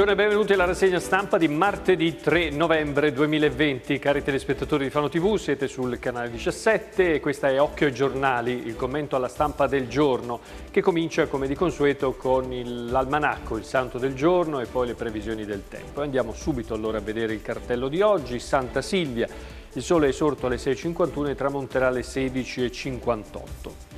Buongiorno e benvenuti alla rassegna stampa di martedì 3 novembre 2020. Cari telespettatori di Fano TV, siete sul canale 17 e questa è Occhio ai giornali, il commento alla stampa del giorno, che comincia come di consueto con l'almanacco, il santo del giorno e poi le previsioni del tempo. Andiamo subito allora a vedere il cartello di oggi, Santa Silvia. Il sole è sorto alle 6.51 e tramonterà alle 16.58.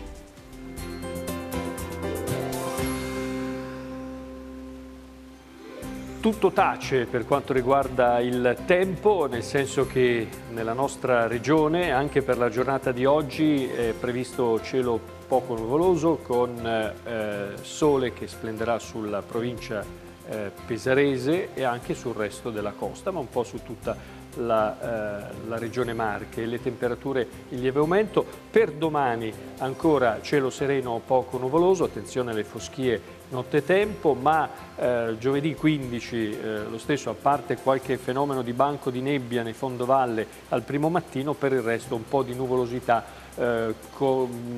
tutto tace per quanto riguarda il tempo, nel senso che nella nostra regione anche per la giornata di oggi è previsto cielo poco nuvoloso con eh, sole che splenderà sulla provincia eh, pesarese e anche sul resto della costa, ma un po' su tutta la, eh, la, regione Marche, le temperature in lieve aumento. Per domani ancora cielo sereno o poco nuvoloso, attenzione alle foschie nottetempo, ma eh, giovedì 15 eh, lo stesso, a parte qualche fenomeno di banco di nebbia nei fondovalle al primo mattino, per il resto un po' di nuvolosità eh,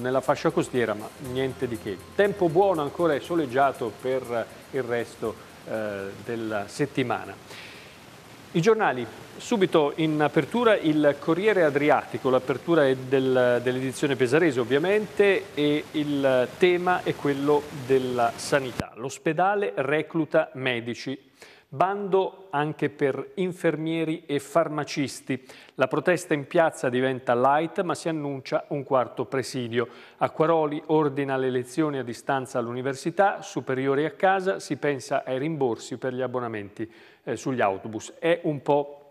nella fascia costiera, ma niente di che. Tempo buono ancora è soleggiato per il resto eh, della settimana. I giornali Subito in apertura il Corriere Adriatico, l'apertura è del, dell'edizione pesarese ovviamente e il tema è quello della sanità. L'ospedale recluta medici. Bando anche per infermieri e farmacisti. La protesta in piazza diventa light ma si annuncia un quarto presidio. Acquaroli ordina le lezioni a distanza all'università, superiori a casa, si pensa ai rimborsi per gli abbonamenti eh, sugli autobus. È un po'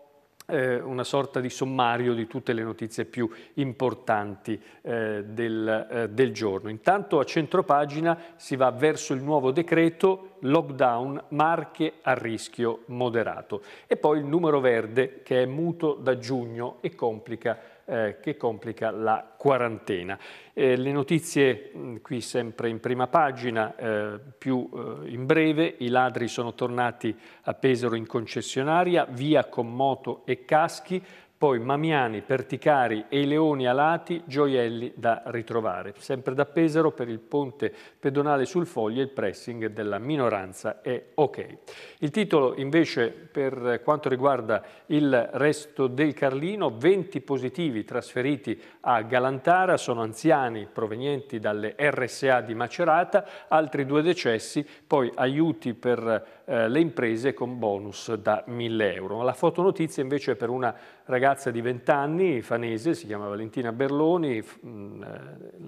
Eh, una sorta di sommario di tutte le notizie più importanti eh, del, eh, del, giorno. Intanto a centropagina si va verso il nuovo decreto lockdown marche a rischio moderato e poi il numero verde che è muto da giugno e complica eh, che complica la quarantena. Eh, le notizie mh, mm, qui sempre in prima pagina, eh, più eh, in breve, i ladri sono tornati a Pesaro in concessionaria, via con moto e caschi, poi mamiani, perticari e i leoni alati, gioielli da ritrovare. Sempre da Pesaro per il ponte pedonale sul foglio il pressing della minoranza è ok. Il titolo invece per quanto riguarda il resto del Carlino, 20 positivi trasferiti a Galantara, sono anziani provenienti dalle RSA di Macerata, altri due decessi, poi aiuti per eh, le imprese con bonus da 1000 euro. La fotonotizia invece è per una ragazza di 20 anni, fanese, si chiama Valentina Berloni, mm, eh,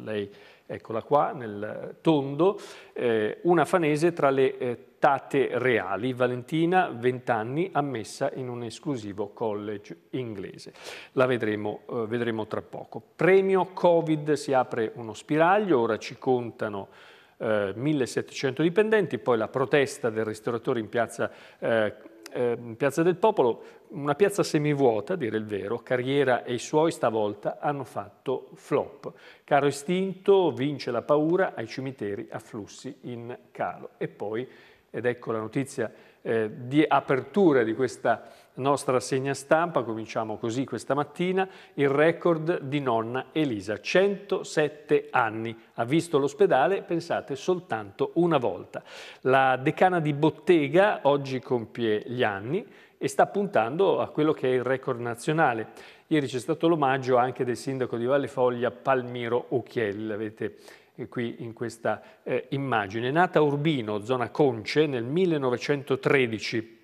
lei eccola qua nel tondo, eh, una fanese tra le tate reali, Valentina, 20 anni, ammessa in un esclusivo college inglese. La vedremo, vedremo tra poco. Premio Covid si apre uno spiraglio, ora ci contano eh, 1700 dipendenti, poi la protesta del ristoratore in piazza, eh, eh, piazza del Popolo, una piazza semivuota, a dire il vero, Carriera e i suoi stavolta hanno fatto flop. Caro istinto, vince la paura, ai cimiteri afflussi in calo. E poi, ed ecco la notizia eh, di apertura di questa nostra segna stampa, cominciamo così questa mattina, il record di nonna Elisa, 107 anni, ha visto l'ospedale, pensate, soltanto una volta. La decana di bottega oggi compie gli anni e sta puntando a quello che è il record nazionale. Ieri c'è stato l'omaggio anche del sindaco di Valle Foglia Palmiro Occhielli, l'avete qui in questa eh, immagine. Nata a Urbino, zona Conce, nel 1913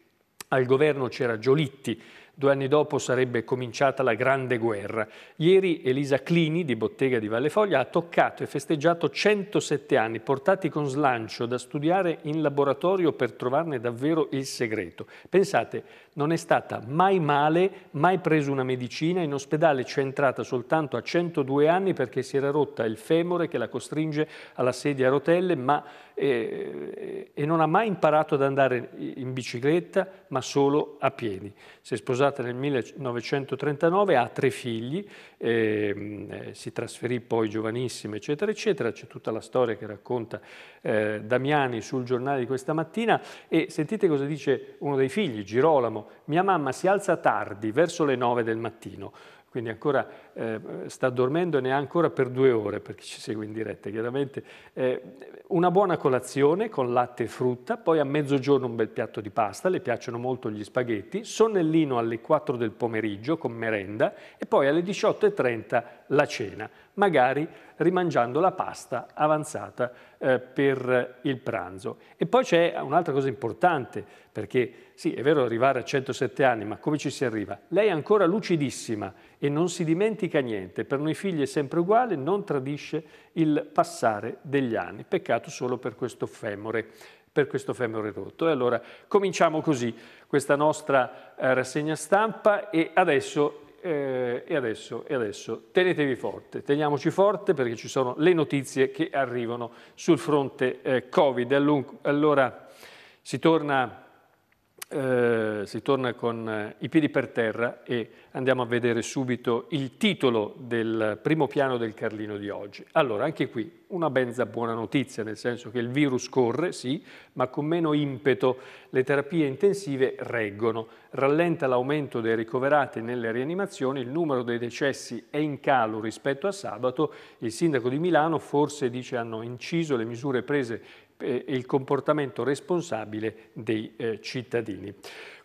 al governo c'era Giolitti, Due anni dopo sarebbe cominciata la Grande Guerra. Ieri Elisa Clini di Bottega di Vallefoglia ha toccato e festeggiato 107 anni portati con slancio da studiare in laboratorio per trovarne davvero il segreto. Pensate, non è stata mai male, mai preso una medicina, in ospedale c'è entrata soltanto a 102 anni perché si era rotta il femore che la costringe alla sedia a rotelle ma, eh, eh, e non ha mai imparato ad andare in bicicletta ma solo a piedi. Si è sposata sposata nel 1939, ha tre figli, ehm, eh, si trasferì poi giovanissima, eccetera, eccetera. C'è tutta la storia che racconta eh, Damiani sul giornale di questa mattina e sentite cosa dice uno dei figli, Girolamo. Mia mamma si alza tardi, verso le nove del mattino quindi ancora eh, sta dormendo e ne ha ancora per due ore, per chi ci segue in diretta chiaramente, eh, una buona colazione con latte e frutta, poi a mezzogiorno un bel piatto di pasta, le piacciono molto gli spaghetti, sonnellino alle 4 del pomeriggio con merenda e poi alle 18.30 la cena, magari rimangiando la pasta avanzata eh, per il pranzo. E poi c'è un'altra cosa importante, perché sì, è vero arrivare a 107 anni, ma come ci si arriva? Lei è ancora lucidissima e non si dimentica dimentica niente, per noi figli è sempre uguale, non tradisce il passare degli anni. Peccato solo per questo femore per questo femore rotto. E allora cominciamo così questa nostra eh, rassegna stampa e adesso, eh, e adesso, e adesso tenetevi forte, teniamoci forte perché ci sono le notizie che arrivano sul fronte eh, Covid. Allora si torna eh, si torna con eh, i piedi per terra e andiamo a vedere subito il titolo del primo piano del Carlino di oggi. Allora, anche qui una benza buona notizia, nel senso che il virus corre, sì, ma con meno impeto. Le terapie intensive reggono, rallenta l'aumento dei ricoverati nelle rianimazioni, il numero dei decessi è in calo rispetto a sabato. Il sindaco di Milano forse dice hanno inciso le misure prese e il comportamento responsabile dei eh, cittadini.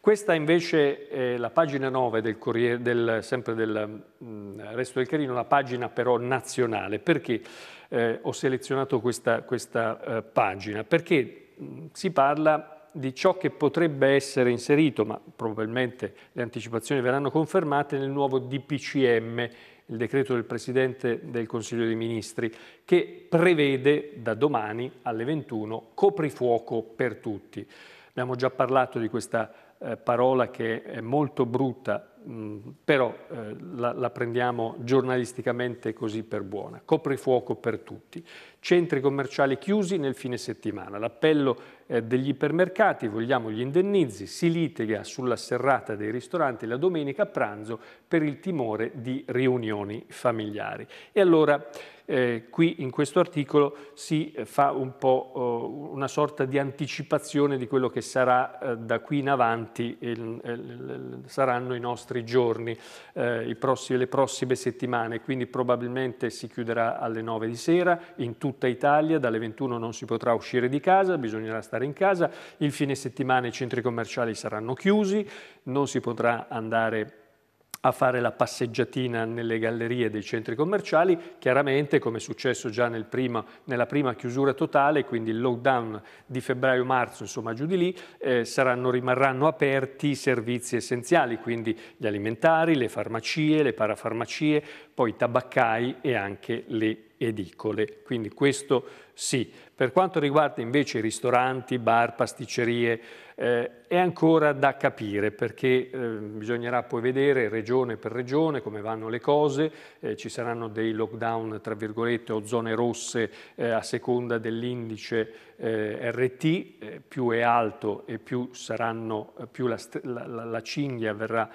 Questa invece è la pagina 9 del Corriere, del, sempre del mh, mm, Resto del Carino, la pagina però nazionale. Perché eh, ho selezionato questa, questa eh, pagina? Perché mh, mm, si parla di ciò che potrebbe essere inserito, ma probabilmente le anticipazioni verranno confermate, nel nuovo DPCM il decreto del Presidente del Consiglio dei Ministri che prevede da domani alle 21 coprifuoco per tutti. Abbiamo già parlato di questa eh, parola che è molto brutta, mh, mm, però eh, la, la prendiamo giornalisticamente così per buona. Coprifuoco per tutti. Centri commerciali chiusi nel fine settimana. L'appello eh, degli ipermercati, vogliamo gli indennizi, si litiga sulla serrata dei ristoranti la domenica a pranzo per il timore di riunioni familiari. E allora eh, qui in questo articolo si eh, fa un po' oh, una sorta di anticipazione di quello che sarà eh, da qui in avanti, il, il, saranno i nostri giorni, eh, i prossimi, le prossime settimane, quindi probabilmente si chiuderà alle 9 di sera in tutto tutta Italia, dalle 21 non si potrà uscire di casa, bisognerà stare in casa, il fine settimana i centri commerciali saranno chiusi, non si potrà andare a fare la passeggiatina nelle gallerie dei centri commerciali, chiaramente come è successo già nel prima, nella prima chiusura totale, quindi il lockdown di febbraio-marzo, insomma giù di lì, eh, saranno, rimarranno aperti i servizi essenziali, quindi gli alimentari, le farmacie, le parafarmacie, poi i tabaccai e anche le edicole. Quindi questo sì. Per quanto riguarda invece i ristoranti, bar, pasticcerie, eh, è ancora da capire perché eh, bisognerà poi vedere regione per regione come vanno le cose, eh, ci saranno dei lockdown tra virgolette o zone rosse eh, a seconda dell'indice eh, RT, eh, più è alto e più, saranno, più la, la, la, cinghia verrà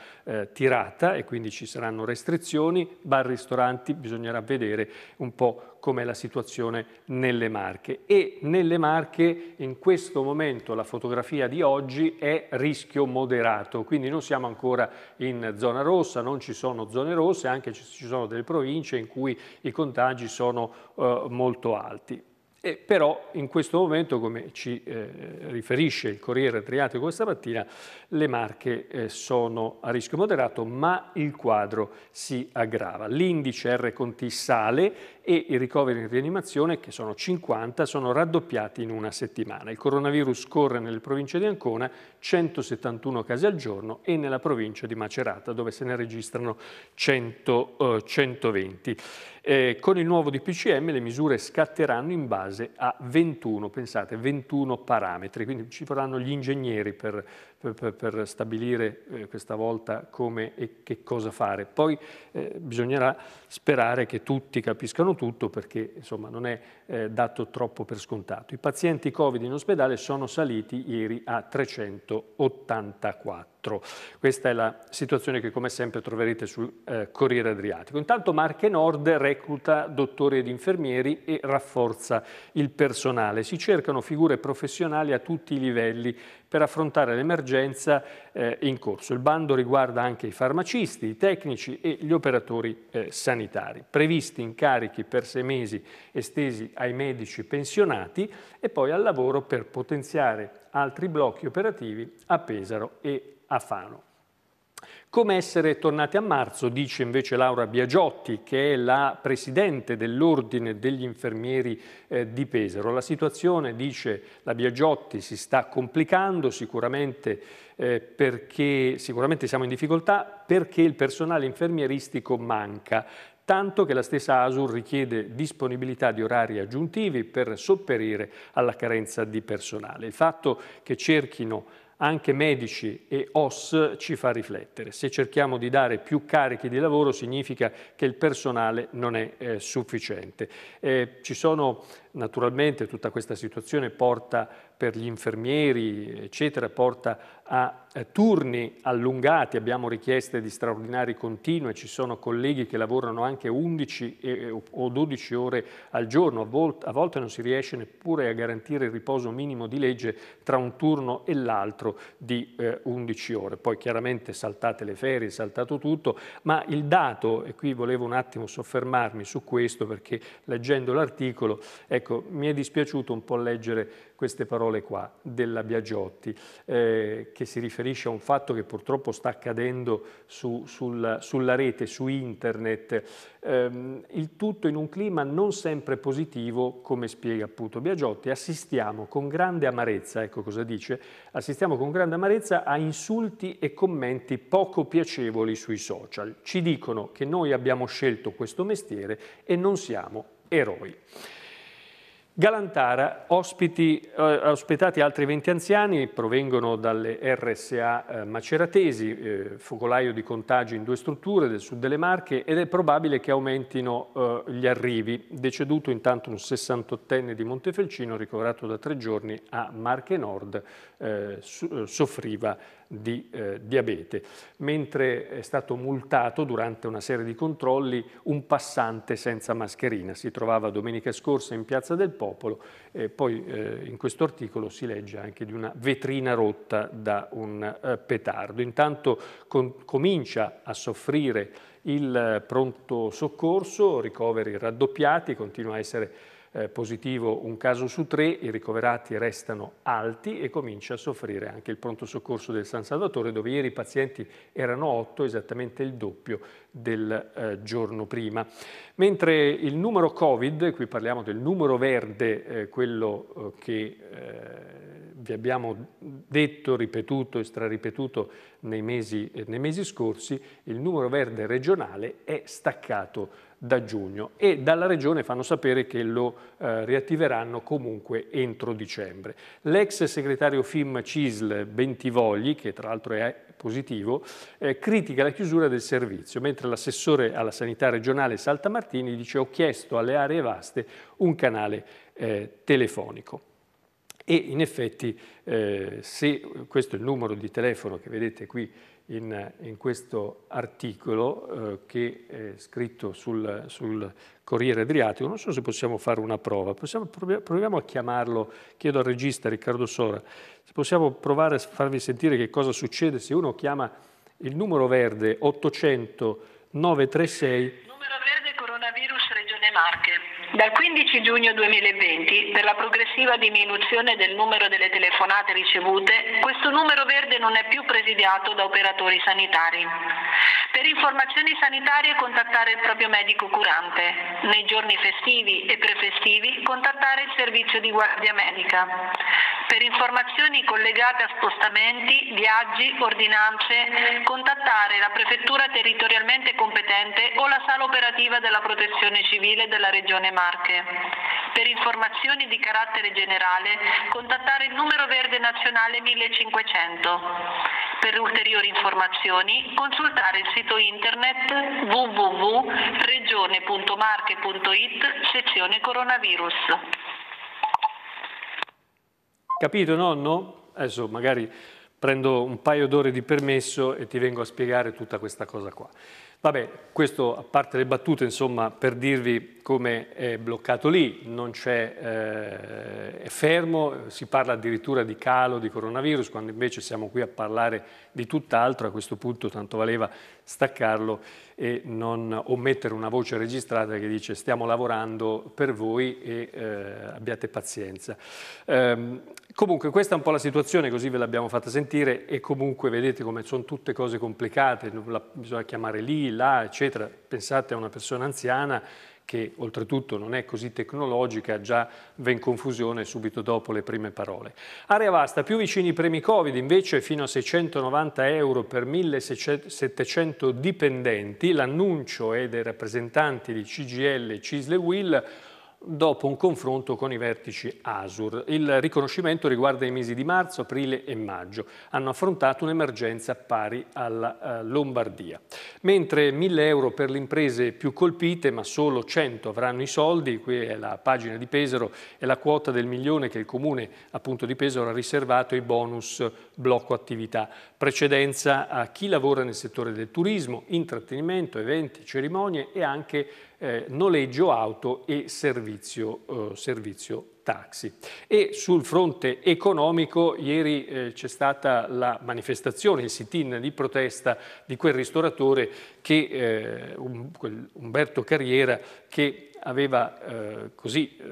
tirata e quindi ci saranno restrizioni, bar ristoranti bisognerà vedere un po' com'è la situazione nelle Marche. E nelle Marche in questo momento la fotografia di oggi è rischio moderato, quindi non siamo ancora in zona rossa, non ci sono zone rosse, anche se ci sono delle province in cui i contagi sono eh, molto alti. E però in questo momento, come ci eh, riferisce il Corriere Adriatico questa mattina, le Marche eh, sono a rischio moderato, ma il quadro si aggrava. L'indice R Conti sale e i ricoveri in rianimazione, che sono 50, sono raddoppiati in una settimana. Il coronavirus corre nelle province di Ancona, 171 casi al giorno, e nella provincia di Macerata, dove se ne registrano 100, eh, 120. Eh, con il nuovo DPCM le misure scatteranno in base a 21, pensate, 21 parametri, quindi ci vorranno gli ingegneri per per, per, stabilire eh, questa volta come e che cosa fare. Poi eh, bisognerà sperare che tutti capiscano tutto perché insomma, non è eh, dato troppo per scontato. I pazienti Covid in ospedale sono saliti ieri a 384. Questa è la situazione che come sempre troverete sul eh, Corriere Adriatico. Intanto Marche Nord recluta dottori ed infermieri e rafforza il personale. Si cercano figure professionali a tutti i livelli per affrontare l'emergenza emergenza eh, in corso. Il bando riguarda anche i farmacisti, i tecnici e gli operatori eh, sanitari. Previsti incarichi per sei mesi estesi ai medici pensionati e poi al lavoro per potenziare altri blocchi operativi a Pesaro e a Fano. Come essere tornati a marzo, dice invece Laura Biagiotti, che è la presidente dell'Ordine degli Infermieri eh, di Pesaro. La situazione, dice la Biagiotti, si sta complicando sicuramente eh, perché sicuramente siamo in difficoltà perché il personale infermieristico manca tanto che la stessa ASUR richiede disponibilità di orari aggiuntivi per sopperire alla carenza di personale. Il fatto che cerchino anche medici e OS ci fa riflettere. Se cerchiamo di dare più carichi di lavoro significa che il personale non è eh, sufficiente. Eh, ci sono Naturalmente tutta questa situazione porta per gli infermieri, eccetera, porta a eh, turni allungati, abbiamo richieste di straordinari continue, ci sono colleghi che lavorano anche 11 eh, eh, o 12 ore al giorno, a volte, a volte non si riesce neppure a garantire il riposo minimo di legge tra un turno e l'altro di 11 ore. Poi chiaramente saltate le ferie, saltato tutto, ma il dato, e qui volevo un attimo soffermarmi su questo perché leggendo l'articolo, è Ecco, mi è dispiaciuto un po' leggere queste parole qua della Biagiotti, eh, che si riferisce a un fatto che purtroppo sta accadendo su, sulla, sulla, rete, su internet, ehm, il tutto in un clima non sempre positivo, come spiega appunto Biagiotti. Assistiamo con grande amarezza, ecco cosa dice, assistiamo con grande amarezza a insulti e commenti poco piacevoli sui social. Ci dicono che noi abbiamo scelto questo mestiere e non siamo eroi. Galantara, ospiti, eh, ospitati altri 20 anziani, provengono dalle RSA eh, maceratesi, eh, focolaio di contagi in due strutture del sud delle Marche ed è probabile che aumentino eh, gli arrivi. Deceduto intanto un 68enne di Montefelcino ricoverato da tre giorni a Marche Nord, eh, eh, soffriva di eh, diabete, mentre è stato multato durante una serie di controlli un passante senza mascherina. Si trovava domenica scorsa in Piazza del Popolo e poi eh, in questo articolo si legge anche di una vetrina rotta da un eh, petardo. Intanto comincia a soffrire il eh, pronto soccorso, ricoveri raddoppiati, continua a essere eh, positivo un caso su tre, i ricoverati restano alti e comincia a soffrire anche il pronto soccorso del San Salvatore dove ieri i pazienti erano otto, esattamente il doppio del eh, giorno prima. Mentre il numero Covid, qui parliamo del numero verde, eh, quello eh, che eh, vi abbiamo detto, ripetuto e straripetuto nei mesi, eh, nei mesi scorsi, il numero verde regionale è staccato da giugno e dalla Regione fanno sapere che lo eh, riattiveranno comunque entro dicembre. L'ex segretario FIM CISL Bentivogli, che tra l'altro è positivo, eh, critica la chiusura del servizio, mentre l'assessore alla sanità regionale Saltamartini dice ho chiesto alle aree vaste un canale eh, telefonico. E in effetti eh, se questo è il numero di telefono che vedete qui in, in questo articolo eh, che è scritto sul, sul, Corriere Adriatico, non so se possiamo fare una prova, possiamo, proviamo a chiamarlo, chiedo al regista Riccardo Sora, se possiamo provare a farvi sentire che cosa succede se uno chiama il numero verde 800 936 dal 15 giugno 2020, per la progressiva diminuzione del numero delle telefonate ricevute, questo numero verde non è più presidiato da operatori sanitari. Per informazioni sanitarie contattare il proprio medico curante, nei giorni festivi e prefestivi contattare il servizio di guardia medica. Per informazioni collegate a spostamenti, viaggi, ordinanze, contattare la prefettura territorialmente competente o la sala operativa della protezione civile della Regione Marche. Marche. Per informazioni di carattere generale contattare il numero verde nazionale 1500. Per ulteriori informazioni consultare il sito internet www.regione.marche.it sezione coronavirus. Capito nonno? Adesso magari prendo un paio d'ore di permesso e ti vengo a spiegare tutta questa cosa qua. Vabbè, questo a parte le battute, insomma, per dirvi come è bloccato lì, non c'è, eh, è fermo, si parla addirittura di calo di coronavirus, quando invece siamo qui a parlare di tutt'altro, a questo punto tanto valeva staccarlo e non omettere una voce registrata che dice stiamo lavorando per voi e eh, abbiate pazienza. Ehm, comunque questa è un po' la situazione, così ve l'abbiamo fatta sentire e comunque vedete come sono tutte cose complicate, la, bisogna chiamare lì, là, eccetera. Pensate a una persona anziana che oltretutto non è così tecnologica, già va in confusione subito dopo le prime parole. Area vasta, più vicini i premi Covid, invece fino a 690 euro per 1700 dipendenti, l'annuncio è dei rappresentanti di CGL, e CISLE Will, dopo un confronto con i vertici ASUR. Il riconoscimento riguarda i mesi di marzo, aprile e maggio. Hanno affrontato un'emergenza pari alla eh, Lombardia. Mentre 1000 euro per le imprese più colpite, ma solo 100 avranno i soldi, qui è la pagina di Pesaro è la quota del milione che il comune appunto, di Pesaro ha riservato ai bonus blocco attività. Precedenza a chi lavora nel settore del turismo, intrattenimento, eventi, cerimonie e anche eh, noleggio auto e servizio, eh, servizio taxi. E sul fronte economico ieri eh, c'è stata la manifestazione, il sit-in di protesta di quel ristoratore che, eh, um, quel Umberto Carriera che aveva eh, così eh,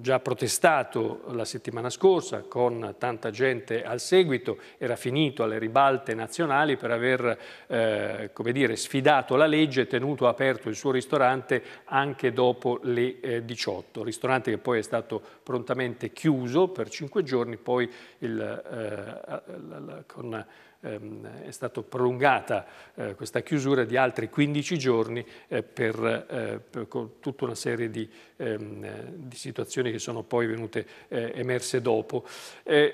già protestato la settimana scorsa con tanta gente al seguito, era finito alle ribalte nazionali per aver eh, dire, sfidato la legge e tenuto aperto il suo ristorante anche dopo le eh, 18. Ristorante che poi è stato prontamente chiuso per 5 giorni, poi il, eh, con Ehm, è stata prolungata eh, questa chiusura di altri 15 giorni eh, per, eh, per tutta una serie di, ehm, di, situazioni che sono poi venute eh, emerse dopo.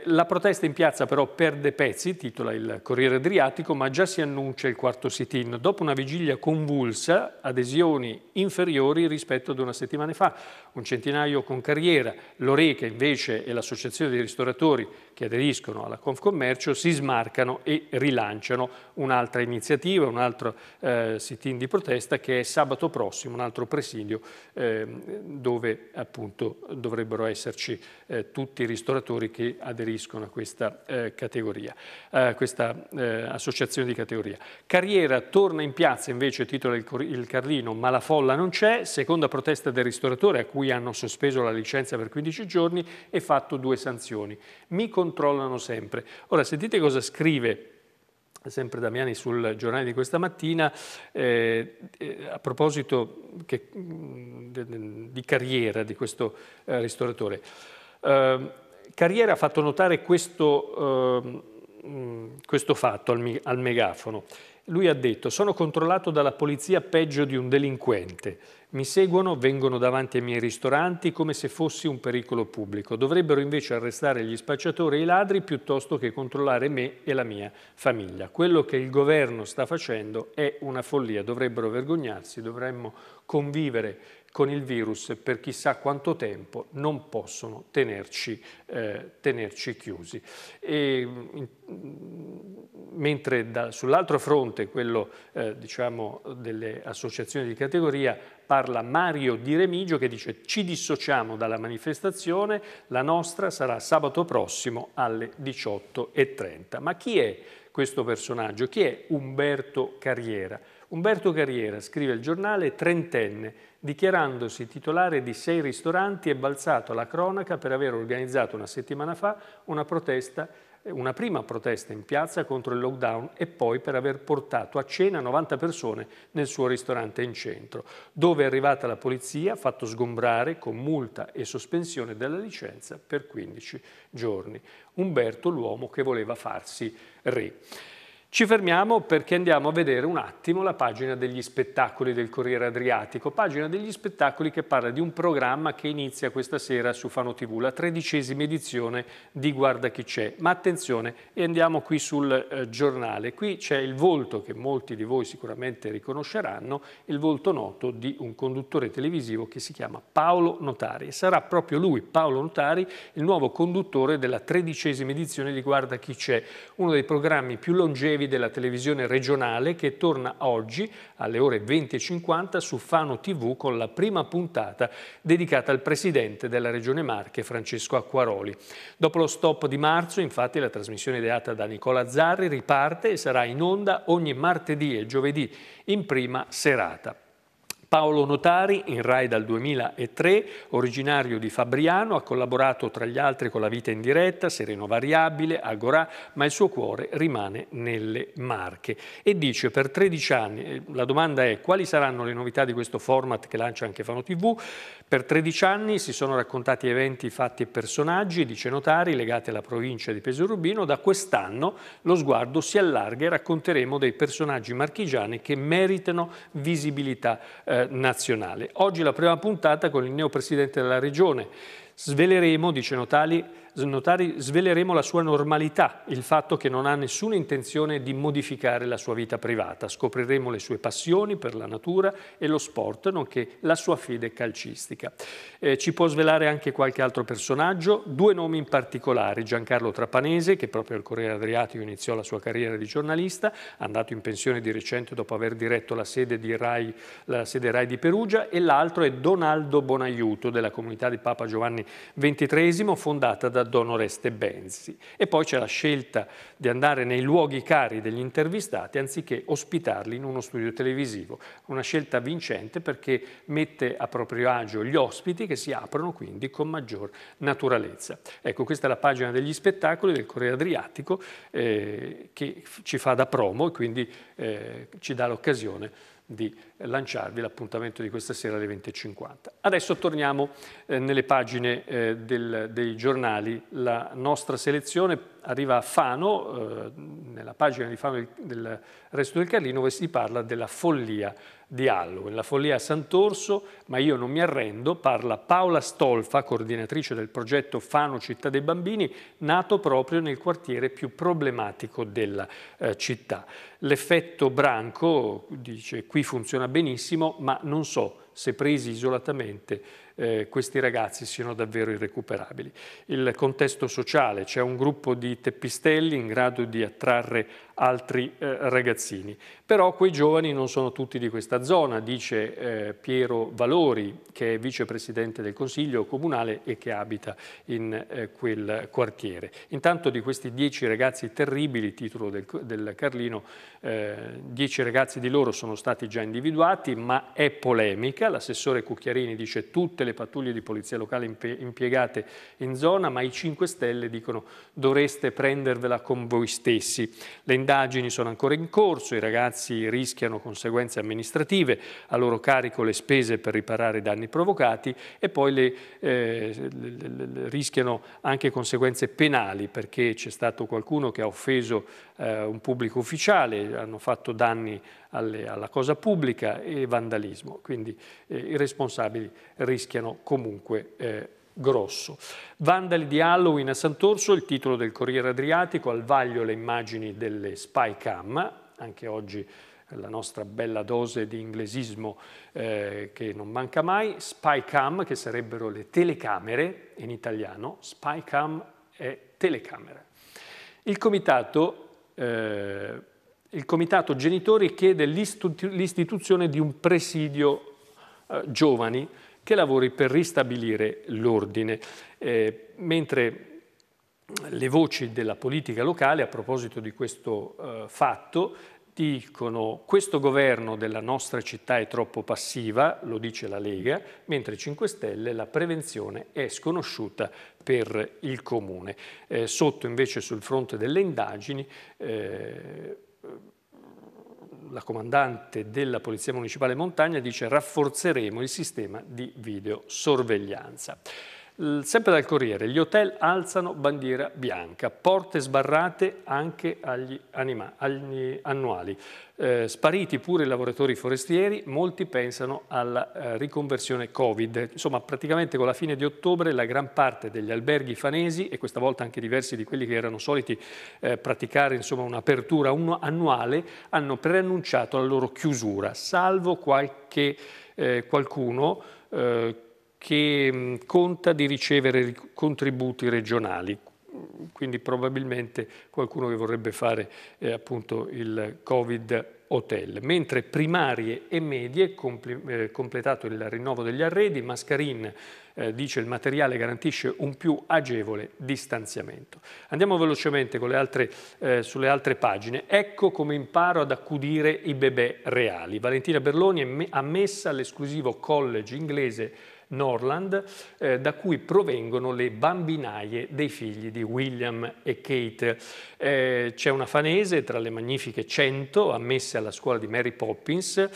la protesta in piazza però perde pezzi, titola il Corriere Adriatico, ma già si annuncia il quarto sit-in. Dopo una vigilia convulsa, adesioni inferiori rispetto ad una settimana fa un centinaio con carriera, l'Oreca invece e l'associazione dei ristoratori che aderiscono alla Confcommercio si smarcano e rilanciano un'altra iniziativa, un altro eh, sit-in di protesta che è sabato prossimo, un altro presidio eh, dove appunto dovrebbero esserci eh, tutti i ristoratori che aderiscono a questa eh, categoria, a questa eh, associazione di categoria. Carriera torna in piazza invece, titola il, il Carlino, ma la folla non c'è, seconda protesta del ristoratore a cui hanno sospeso la licenza per 15 giorni e fatto due sanzioni. Mi controllano sempre. Ora sentite cosa scrive sempre Damiani sul giornale di questa mattina, eh, eh, a proposito che, mm, di carriera di questo eh, ristoratore. Ehm, carriera ha fatto notare questo, ehm, mm, questo fatto al, al megafono. Lui ha detto, sono controllato dalla polizia peggio di un delinquente. Mi seguono, vengono davanti ai miei ristoranti come se fossi un pericolo pubblico. Dovrebbero invece arrestare gli spacciatori e i ladri piuttosto che controllare me e la mia famiglia. Quello che il governo sta facendo è una follia. Dovrebbero vergognarsi, dovremmo convivere con il virus per chissà quanto tempo non possono tenerci, eh, tenerci chiusi. E, mentre sull'altro fronte, quello eh, diciamo, delle associazioni di categoria, parla Mario Di Remigio che dice ci dissociamo dalla manifestazione, la nostra sarà sabato prossimo alle 18.30. Ma chi è questo personaggio? Chi è Umberto Carriera? Umberto Carriera, scrive il giornale, trentenne, dichiarandosi titolare di sei ristoranti è balzato alla cronaca per aver organizzato una settimana fa una, protesta, una prima protesta in piazza contro il lockdown e poi per aver portato a cena 90 persone nel suo ristorante in centro, dove è arrivata la polizia, fatto sgombrare con multa e sospensione della licenza per 15 giorni. Umberto l'uomo che voleva farsi re. Ci fermiamo perché andiamo a vedere un attimo la pagina degli spettacoli del Corriere Adriatico, pagina degli spettacoli che parla di un programma che inizia questa sera su Fano TV, la tredicesima edizione di Guarda chi c'è. Ma attenzione, e andiamo qui sul eh, giornale, qui c'è il volto che molti di voi sicuramente riconosceranno, il volto noto di un conduttore televisivo che si chiama Paolo Notari. sarà proprio lui, Paolo Notari, il nuovo conduttore della tredicesima edizione di Guarda chi c'è, uno dei programmi più longevi archivi della televisione regionale che torna oggi alle ore 20.50 su Fano TV con la prima puntata dedicata al presidente della Regione Marche, Francesco Acquaroli. Dopo lo stop di marzo, infatti, la trasmissione ideata da Nicola Zarri riparte e sarà in onda ogni martedì e giovedì in prima serata. Paolo Notari, in RAI dal 2003, originario di Fabriano, ha collaborato tra gli altri con La Vita in Diretta, Sereno Variabile, Agorà, ma il suo cuore rimane nelle Marche. E dice per 13 anni, eh, la domanda è quali saranno le novità di questo format che lancia anche Fano TV? Per 13 anni si sono raccontati eventi, fatti e personaggi, dice Notari, legati alla provincia di Pesaro Da quest'anno lo sguardo si allarga e racconteremo dei personaggi marchigiani che meritano visibilità eh, nazionale. Oggi la prima puntata con il neopresidente della Regione. Sveleremo, dice Notali, notari sveleremo la sua normalità, il fatto che non ha nessuna intenzione di modificare la sua vita privata. Scopriremo le sue passioni per la natura e lo sport, nonché la sua fede calcistica. Eh, ci può svelare anche qualche altro personaggio, due nomi in particolare, Giancarlo Trapanese, che proprio al Corriere Adriatico iniziò la sua carriera di giornalista, andato in pensione di recente dopo aver diretto la sede, di Rai, la sede RAI di Perugia, e l'altro è Donaldo Bonaiuto, della comunità di Papa Giovanni XXIII, fondata da Don Oreste Benzi. E poi c'è la scelta di andare nei luoghi cari degli intervistati anziché ospitarli in uno studio televisivo. Una scelta vincente perché mette a proprio agio gli ospiti che si aprono quindi con maggior naturalezza. Ecco, questa è la pagina degli spettacoli del Corriere Adriatico eh, che ci fa da promo e quindi eh, ci dà l'occasione di lanciarvi l'appuntamento di questa sera alle 20.50. Adesso torniamo eh, nelle pagine eh, del, dei giornali. La nostra selezione arriva a Fano, eh, nella pagina di Fano del, del Resto del Carlino, dove si parla della follia di Halloween, la follia a Sant'Orso, ma io non mi arrendo, parla Paola Stolfa, coordinatrice del progetto Fano Città dei Bambini, nato proprio nel quartiere più problematico della eh, città. L'effetto branco, dice, qui funziona benissimo, ma non so se presi isolatamente eh, questi ragazzi siano davvero irrecuperabili. Il contesto sociale, c'è un gruppo di teppistelli in grado di attrarre altri eh, ragazzini, però quei giovani non sono tutti di questa zona, dice eh, Piero Valori che è vicepresidente del Consiglio Comunale e che abita in eh, quel quartiere. Intanto di questi dieci ragazzi terribili, titolo del, del Carlino, eh, dieci ragazzi di loro sono stati già individuati, ma è polemica, l'assessore Cucchiarini dice tutte tutte le pattuglie di polizia locale impiegate in zona, ma i 5 Stelle dicono dovreste prendervela con voi stessi. Le indagini sono ancora in corso, i ragazzi rischiano conseguenze amministrative, a loro carico le spese per riparare i danni provocati e poi le, eh, le, le, rischiano anche conseguenze penali perché c'è stato qualcuno che ha offeso eh, un pubblico ufficiale, hanno fatto danni alle, alla cosa pubblica e vandalismo. Quindi eh, i responsabili rischiano comunque eh, grosso. Vandali di Halloween a Sant'Orso, il titolo del Corriere Adriatico, al vaglio le immagini delle spy cam, anche oggi eh, la nostra bella dose di inglesismo eh, che non manca mai, spy cam, che sarebbero le telecamere in italiano, spy cam è telecamera. Il comitato eh, il comitato genitori chiede l'istituzione di un presidio eh, giovani che lavori per ristabilire l'ordine, eh, mentre le voci della politica locale a proposito di questo eh, fatto dicono questo governo della nostra città è troppo passiva, lo dice la Lega, mentre 5 Stelle la prevenzione è sconosciuta per il Comune. Eh, sotto invece sul fronte delle indagini eh, la comandante della Polizia Municipale Montagna dice rafforzeremo il sistema di videosorveglianza. Sempre dal Corriere, gli hotel alzano bandiera bianca, porte sbarrate anche agli, anima, agli annuali. Eh, spariti pure i lavoratori forestieri, molti pensano alla eh, riconversione Covid. Insomma, praticamente con la fine di ottobre la gran parte degli alberghi fanesi, e questa volta anche diversi di quelli che erano soliti eh, praticare un'apertura annuale, hanno preannunciato la loro chiusura, salvo qualche, eh, qualcuno eh, che conta di ricevere contributi regionali, quindi probabilmente qualcuno che vorrebbe fare eh, appunto il Covid hotel, mentre primarie e medie, compl eh, completato il rinnovo degli arredi, Mascarin eh, dice il materiale garantisce un più agevole distanziamento. Andiamo velocemente altre, eh, sulle altre pagine. Ecco come imparo ad accudire i bebè reali. Valentina Berloni è ammessa all'esclusivo college inglese Norland, eh, da cui provengono le bambinaie dei figli di William e Kate. Eh, c'è una fanese tra le magnifiche 100 ammesse alla scuola di Mary Poppins,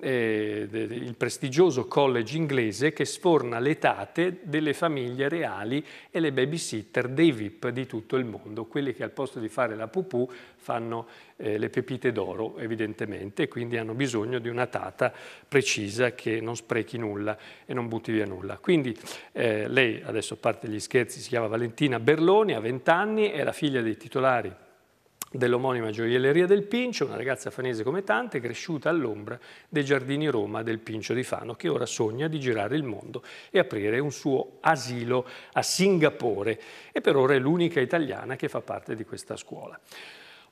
eh, il prestigioso college inglese che sforna le tate delle famiglie reali e le babysitter dei VIP di tutto il mondo, quelli che al posto di fare la pupù fanno eh, le pepite d'oro evidentemente e quindi hanno bisogno di una tata precisa che non sprechi nulla e non butti via nulla. Quindi eh, lei, adesso a parte gli scherzi, si chiama Valentina Berloni, ha 20 anni, è la figlia dei titolari dell'omonima gioielleria del Pincio, una ragazza fanese come tante, cresciuta all'ombra dei giardini Roma del Pincio di Fano, che ora sogna di girare il mondo e aprire un suo asilo a Singapore e per ora è l'unica italiana che fa parte di questa scuola.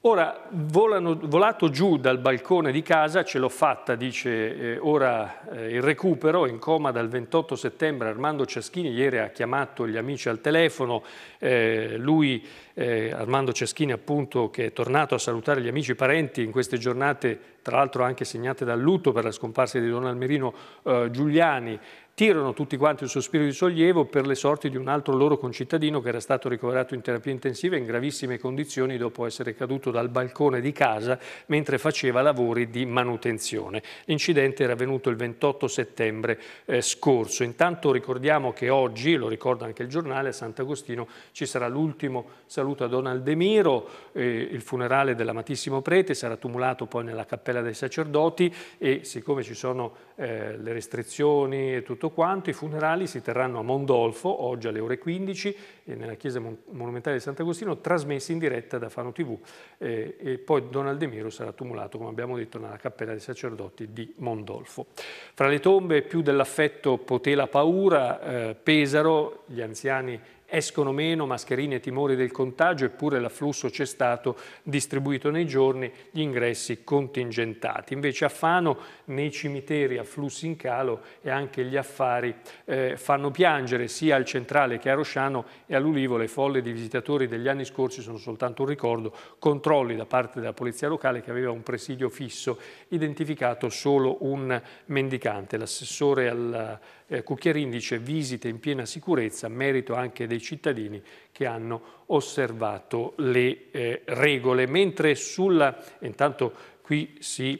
Ora, volano, volato giù dal balcone di casa, ce l'ho fatta, dice eh, ora eh, il recupero, in coma dal 28 settembre Armando Ceschini, ieri ha chiamato gli amici al telefono, eh, lui, eh, Armando Ceschini appunto, che è tornato a salutare gli amici e parenti in queste giornate, tra l'altro anche segnate dal lutto per la scomparsa di Donald Merino eh, Giuliani, tirano tutti quanti un sospiro di sollievo per le sorti di un altro loro concittadino che era stato ricoverato in terapia intensiva in gravissime condizioni dopo essere caduto dal balcone di casa mentre faceva lavori di manutenzione. L'incidente era avvenuto il 28 settembre eh, scorso. Intanto ricordiamo che oggi, lo ricorda anche il giornale, a Sant'Agostino ci sarà l'ultimo saluto a Don Aldemiro, eh, il funerale dell'amatissimo prete sarà tumulato poi nella cappella dei sacerdoti e siccome ci sono eh, le restrizioni e tutto tutto quanto, i funerali si terranno a Mondolfo, oggi alle ore 15, eh, nella chiesa monumentale di Sant'Agostino, trasmessi in diretta da Fano TV. Eh, e poi Don Aldemiro sarà tumulato, come abbiamo detto, nella cappella dei sacerdoti di Mondolfo. Fra le tombe, più dell'affetto poté la paura, eh, Pesaro, gli anziani escono meno mascherine e timori del contagio, eppure l'afflusso c'è stato distribuito nei giorni, gli ingressi contingentati. Invece a Fano nei cimiteri afflussi in calo e anche gli affari eh, fanno piangere sia al centrale che a Rosciano e all'Ulivo le folle di visitatori degli anni scorsi sono soltanto un ricordo, controlli da parte della polizia locale che aveva un presidio fisso, identificato solo un mendicante. L'assessore al eh, Cucchiarin dice visite in piena sicurezza, merito anche dei dei cittadini che hanno osservato le eh, regole. Mentre sulla, intanto qui si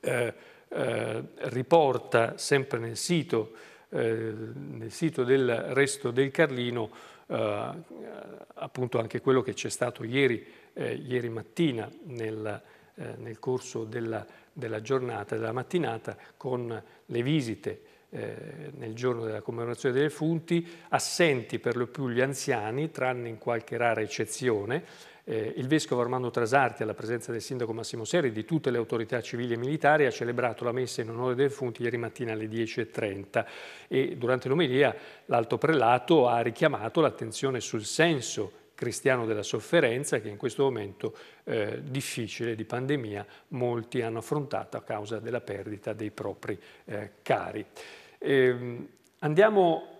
eh, eh, riporta sempre nel sito, eh, nel sito del Resto del Carlino eh, appunto anche quello che c'è stato ieri, eh, ieri mattina nel, nel corso della, della giornata, della mattinata, con le visite eh, nel giorno della commemorazione dei defunti, assenti per lo più gli anziani, tranne in qualche rara eccezione, eh, il vescovo Armando Trasarti, alla presenza del sindaco Massimo Seri e di tutte le autorità civili e militari, ha celebrato la messa in onore dei defunti ieri mattina alle 10.30 e durante l'omelia l'alto prelato ha richiamato l'attenzione sul senso cristiano della sofferenza che in questo momento eh, difficile di pandemia molti hanno affrontato a causa della perdita dei propri eh, cari. Ehm, eh, andiamo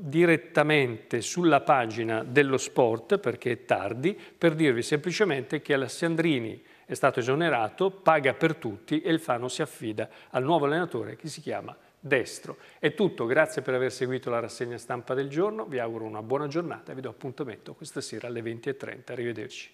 direttamente sulla pagina dello sport, perché è tardi, per dirvi semplicemente che Alessandrini è stato esonerato, paga per tutti e il Fano si affida al nuovo allenatore che si chiama Destro. È tutto, grazie per aver seguito la rassegna stampa del giorno, vi auguro una buona giornata e vi do appuntamento questa sera alle 20.30. Arrivederci.